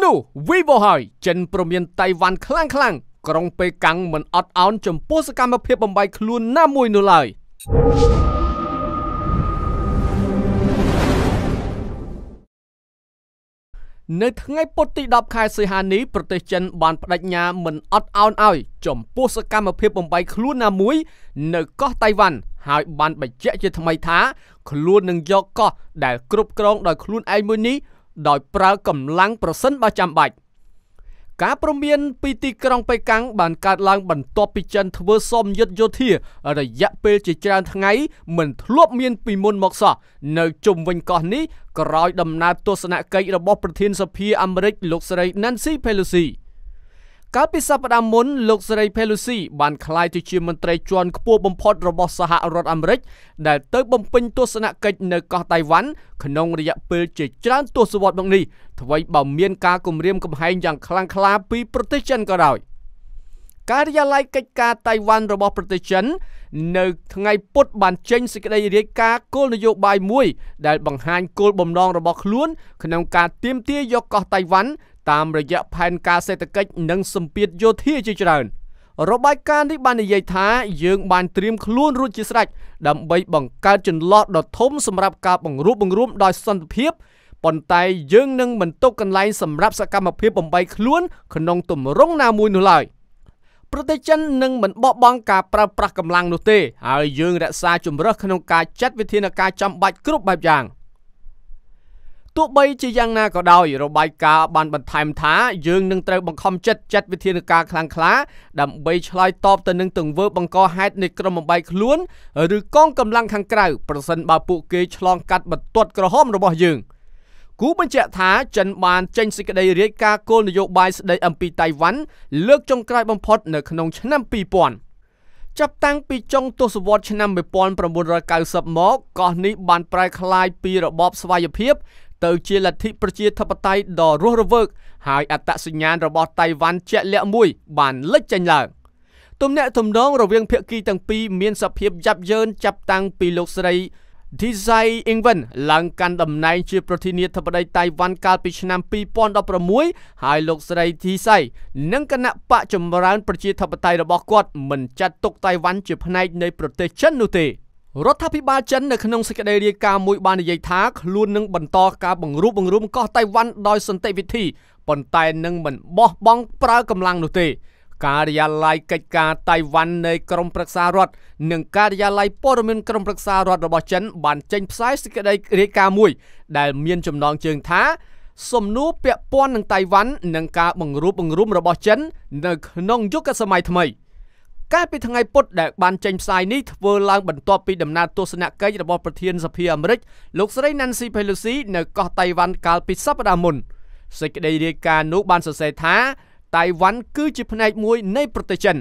នោះវីវោហើយចិនប្រមានតៃវ៉ាន់ខ្លាំងខ្លាំងក្រុងប៉េកាំងមិនអត់ឱនចំពោះសកម្មភាពបំបីខ្លួនណាមួយនោះឡើយនៅថ្ងៃពុធទី10ខែសីហានេះប្រទេសចិន បានបដិញ្ញាមិនអត់ឱនឲ្យ ចំពោះសកម្មភាពបំបីខ្លួនណាមួយ នៅកោះតៃវ៉ាន់ហើយបានបញ្ជាក់ជាថ្មីថាខ្លួននឹងយកកោះដែល គ្រប់គ្រងដោយខ្លួនឯងមួយនេះដោយប្រើកម្លាំងប្រសិនបើចាំបាច់ការព្រមានពីទីក្រុងប៉េកាំងបានកើតឡើងបន្ទាប់ពីចិនធ្វើសមយុទ្ធយោធារយៈពេលជាច្រើនថ្ងៃ មិនធ្លាប់មានពីមុនមកសោះនៅជុំវិញកោះនេះក្រោយដំណើរទស្សនកិច្ចរបស់ប្រធានសភាអាមេរិកលោកស្រី Nancy Pelosi កាលពីសប្តាហ៍មុនលោកសេរីផេលូស៊ីបានក្លាយទៅជាមន្ត្រីជាន់ខ្ពស់បំផុតរបស់សហរដ្ឋអាមេរិកដែលទៅបំពេញទស្សនកិច្ចនៅកោះតៃវ៉ាន់ក្នុងរយៈពេលជាច្រើនទសវត្សរ៍មកនេះថ្មីបើមានការគំរាមកំហែងយ៉ាងខ្លាំងក្លាពីប្រទេសចិនក៏ដោយ។ការិយាល័យកិច្ចការតៃវ៉ាន់របស់ប្រទេសចិននៅថ្ងៃពុធបានចេញសេចក្តីរាយការណ៍គោលនយោបាយមួយដែលបង្ហាញគោលបំណងរបស់ខ្លួនក្នុងការទាមទារយកកោះតៃវ៉ាន់តាមរយៈផែនការសេដ្ឋកិច្ចនិងសម្ពាធយោធាជាច្រើន។របាយការណ៍នេះបាននិយាយថាយើងបានត្រៀមខ្លួនរួចជាស្រេចដើម្បីបង្កើតចន្លោះដ៏ធំសម្រាប់ការបង្រួបបង្រួមដោយសន្តិភាពប៉ុន្តែយើងនឹងមិនទុកកន្លែងសម្រាប់សកម្មភាពបំបីខ្លួនក្នុងទម្រង់ណាមួយនោះឡើយ។ប្រទេសចិននឹងមិនបោះបង់ការប្រើប្រាស់កម្លាំងនោះទេហើយយើងរក្សាជំរឹះក្នុងការចាត់វិធានការចំបាច់គ្រប់បែបយ៉ាងទោះបីជាយ៉ាងណាក៏ដោយរបាយការណ៍បានបន្ថែមថាយើងនឹងត្រូវបង្ខំចិត្តចាត់វិធានការខ្លាំងក្លាដើម្បីឆ្លើយតបទៅនឹងទង្វើបង្កហេតុនៃក្រុមបំបីខ្លួនឬកងកម្លាំងខាងក្រៅប្រសិនបើពួកគេឆ្លងកាត់បន្ទាត់ក្រហមរបស់យើង។គូបញ្ជាក់ថាចិនបានចេញសេចក្តីរាយការណ៍គោលនយោបាយស្តីអំពីតៃវ៉ាន់លើកចុងក្រោយបំផុតនៅក្នុងឆ្នាំ2000ចាប់តាំងពីចុងទសវត្សរ៍ឆ្នាំ1990មក កោះនេះបានប្រែក្លាយពីរបបស្វ័យភាព ទៅជាលទ្ធិប្រជាធិបតេយ្យដ៏រស់រវើកហើយអត្តសញ្ញាណរបស់តៃវ៉ាន់ជាក់លាក់មួយបានលេចចេញឡើងទំនាក់ទំនងរវាងភាគីទាំងពីរមានសភាពយ៉ាប់យ៉ឺនចាប់តាំងពីលោកស្រី Tsai Ing-wen ឡើងកាន់តំណែងជាប្រធានាធិបតីតៃវ៉ាន់កាលពីឆ្នាំ2016ហើយលោកស្រី Tsai និងគណៈបកចម្រើនប្រជាធិបតេយ្យរបស់គាត់មិនចាត់ទុកតៃវ៉ាន់ជាផ្នែកនៃប្រទេសចិននោះទេរដ្ឋាភិបាលចិននៅក្នុងសេចក្តីរាយការណ៍មួយបាននិយាយថាខ្លួននឹងបន្តការបង្រួបបង្រួមកោះតៃវ៉ាន់ដោយសន្តិវិធីប៉ុន្តែនឹងមិនបោះបង់ប្រើកម្លាំងនោះទេការិយាល័យកិច្ចការតៃវ៉ាន់នៃក្រមប្រឹក្សារដ្ឋនិងការិយាល័យព័ត៌មានក្រមប្រឹក្សារដ្ឋរបស់ចិនបានចេញផ្សាយសេចក្តីរាយការណ៍មួយ ដែលមានចំណងជើងថាសំណួរពាក់ព័ន្ធនឹងតៃវ៉ាន់និងការបង្រួបបង្រួមរបស់ចិននៅក្នុងយុគសម័យថ្មី កាលពីថ្ងៃពុធដែលបានចេញផ្សាយនេះធ្វើឡើងបន្ទាប់ពីដំណើរទស្សនកិច្ចរបស់ប្រធានសភាអាមេរិកលោកស្រី Nancy Pelosi នៅកោះតៃវ៉ាន់កាលពីសប្តាហ៍មុនសេចក្តីរាយការណ៍នោះបានសរសេរថាតៃវ៉ាន់គឺជាផ្នែកមួយនៃប្រទេសចិន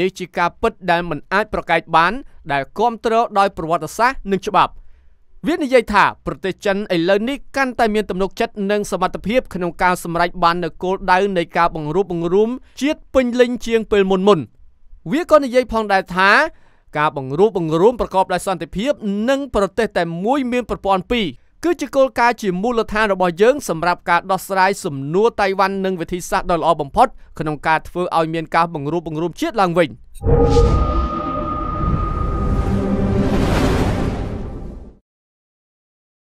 នេះជាការពិតដែលមិនអាចប្រកែកបាន ដែលគ្រប់គ្រងដោយប្រវត្តិសាស្ត្រនិងច្បាប់ វានិយាយថាប្រទេសចិនឥឡូវនេះកាន់តែមានទំនុកចិត្តនិងសមត្ថភាពក្នុងការសម្រេចបាននូវគោលដៅនៃការបង្រួបបង្រួមជាតិពេញលេញជាងពេលមុនមុនវាក៏និយាយផងដែរថាការបង្រួបបង្រួមប្រកបដោយសន្តិភាពនិងប្រទេសតែមួយមានប្រព័ន្ធពីរគឺជាគោលការណ៍ជាមូលដ្ឋានរបស់យើងសម្រាប់ការដោះស្រាយសំណួរតៃវ៉ាន់និងវិធីសាស្ត្រដ៏ល្អបំផុតក្នុងការធ្វើឲ្យមានការបង្រួបបង្រួមជាតិឡើងវិញ។